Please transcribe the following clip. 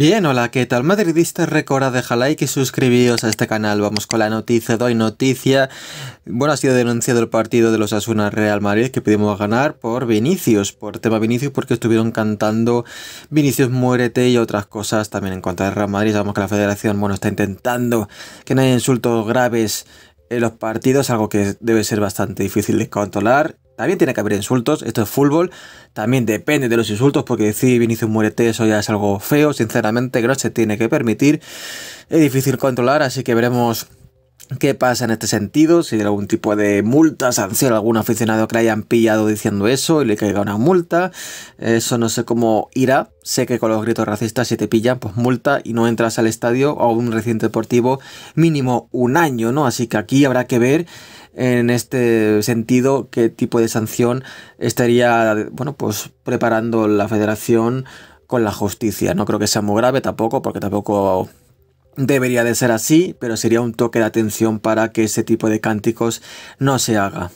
Bien, hola, ¿qué tal? Madridistas, recordad dejar like y suscribíos a este canal. Vamos con la noticia, doy noticia. Bueno, ha sido denunciado el partido de los Asunas Real Madrid que pudimos ganar por Vinicius, por tema Vinicius, porque estuvieron cantando Vinicius muérete y otras cosas también en contra de Real Madrid. Sabemos que la federación, bueno, está intentando que no haya insultos graves en los partidos, algo que debe ser bastante difícil de controlar también tiene que haber insultos, esto es fútbol, también depende de los insultos, porque decir Vinicius muérete, eso ya es algo feo, sinceramente, creo se tiene que permitir, es difícil controlar, así que veremos qué pasa en este sentido, si hay algún tipo de multa, sanción algún aficionado que le hayan pillado diciendo eso y le caiga una multa, eso no sé cómo irá, sé que con los gritos racistas si te pillan pues multa y no entras al estadio o a un reciente deportivo mínimo un año, ¿no? Así que aquí habrá que ver en este sentido, qué tipo de sanción estaría, pues preparando la federación con la justicia. No creo que sea muy grave tampoco, porque tampoco debería de ser así, pero sería un toque de atención para que ese tipo de cánticos no se haga.